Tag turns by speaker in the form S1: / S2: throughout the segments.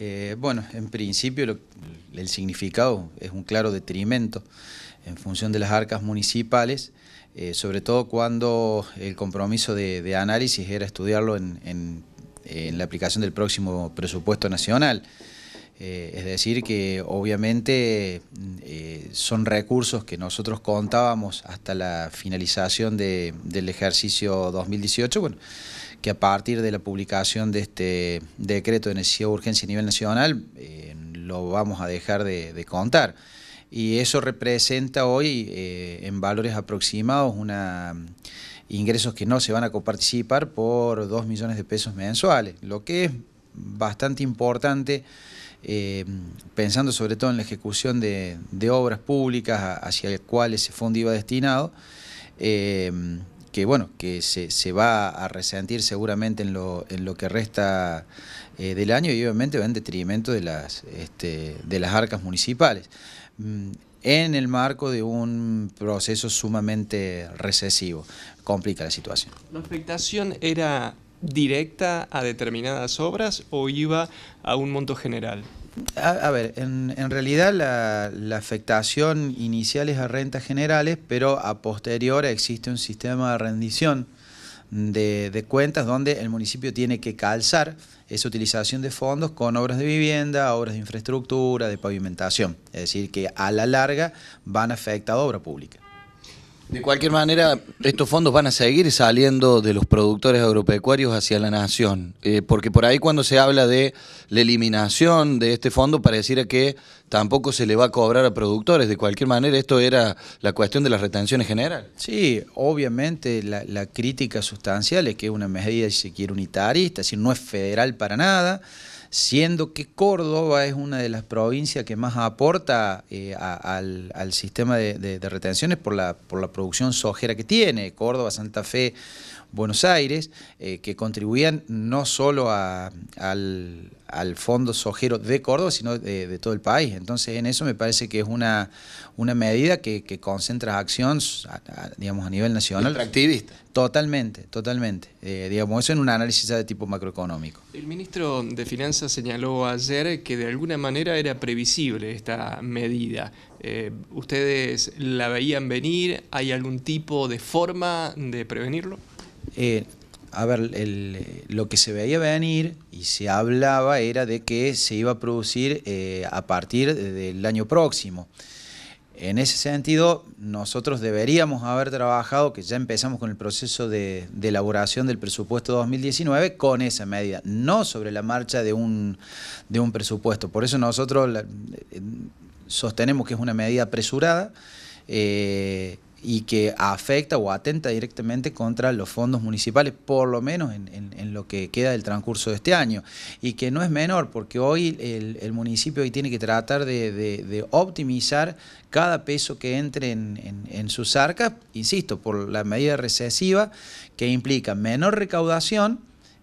S1: Eh, bueno, en principio el significado es un claro detrimento en función de las arcas municipales, eh, sobre todo cuando el compromiso de, análisis era estudiarlo en, la aplicación del próximo presupuesto nacional. Eh, es decir, que obviamente son recursos que nosotros contábamos hasta la finalización del ejercicio 2018. Bueno, que a partir de la publicación de este decreto de necesidad de urgencia a nivel nacional eh, lo vamos a dejar de, contar. Y eso representa hoy eh, en valores aproximados una ingresos que no se van a coparticipar por 2 millones de pesos mensuales, lo que es bastante importante. Eh, pensando sobre todo en la ejecución de, obras públicas hacia las cuales ese fondo iba destinado, que bueno, que se, va a resentir seguramente en lo, que resta eh, del año y obviamente va en detrimento de las, este, de las arcas municipales, mm, en el marco de un proceso sumamente recesivo. Complica la situación.
S2: La afectación era directa a determinadas obras o iba a un monto general?
S1: A, ver, en, realidad la, afectación inicial es a rentas generales, pero a posterior existe un sistema de rendición de, cuentas donde el municipio tiene que calzar esa utilización de fondos con obras de vivienda, obras de infraestructura, de pavimentación. Es decir, que a la larga van a a obra pública. De cualquier manera, estos fondos van a seguir saliendo de los productores agropecuarios hacia la nación, eh, porque por ahí cuando se habla de la eliminación de este fondo pareciera que tampoco se le va a cobrar a productores. De cualquier manera, esto era la cuestión de las retenciones general. Sí, obviamente la, crítica sustancial es que es una medida, si se quiere, unitarista, es decir, no es federal para nada siendo que Córdoba es una de las provincias que más aporta eh, al, sistema de, retenciones por la, por la producción sojera que tiene, Córdoba, Santa Fe, Buenos Aires, eh, que contribuían no solo a, al, al fondo sojero de Córdoba, sino de, todo el país. Entonces, en eso me parece que es una, una medida que, concentra acciones a, digamos, a nivel nacional. Extractivista. Totalmente, totalmente. Eh, digamos, eso en un análisis de tipo macroeconómico.
S2: El ministro de Finanzas señaló ayer que de alguna manera era previsible esta medida. Eh, ¿Ustedes la veían venir? ¿Hay algún tipo de forma de prevenirlo?
S1: Eh, a ver, lo que se veía venir y se hablaba era de que se iba a producir eh, a partir del año próximo. En ese sentido, nosotros deberíamos haber trabajado, que ya empezamos con el proceso de, elaboración del presupuesto 2019, con esa medida, no sobre la marcha de un, presupuesto. Por eso nosotros eh, sostenemos que es una medida apresurada. Eh, y que afecta o atenta directamente contra los fondos municipales, por lo menos en, lo que queda del transcurso de este año. Y que no es menor, porque hoy el, municipio tiene que tratar de, optimizar cada peso que entre en, en sus arcas, insisto, por la medida recesiva que implica menor recaudación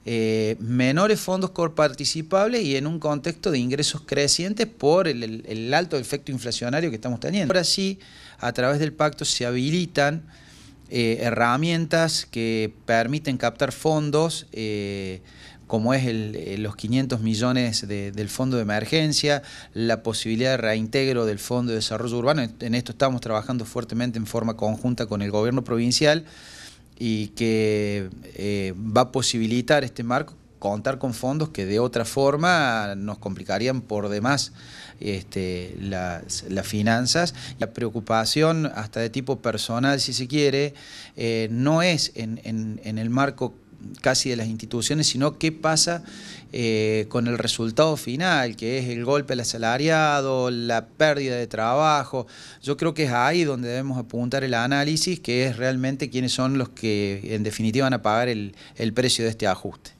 S1: eh, menores fondos coparticipables y en un contexto de ingresos crecientes por el, alto efecto inflacionario que estamos teniendo. Ahora sí, a través del pacto se habilitan eh, herramientas que permiten captar fondos. Eh, como es los 500 millones del fondo de emergencia, la posibilidad de reintegro del fondo de desarrollo urbano, en esto estamos trabajando fuertemente en forma conjunta con el gobierno provincial, y que eh, va a posibilitar este marco contar con fondos que de otra forma nos complicarían por demás este, las, finanzas. La preocupación, hasta de tipo personal si se quiere, eh, no es en el marco casi de las instituciones, sino qué pasa eh, con el resultado final, que es el golpe al asalariado, la pérdida de trabajo. Yo creo que es ahí donde debemos apuntar el análisis, que es realmente quiénes son los que en definitiva van a pagar el precio de este ajuste.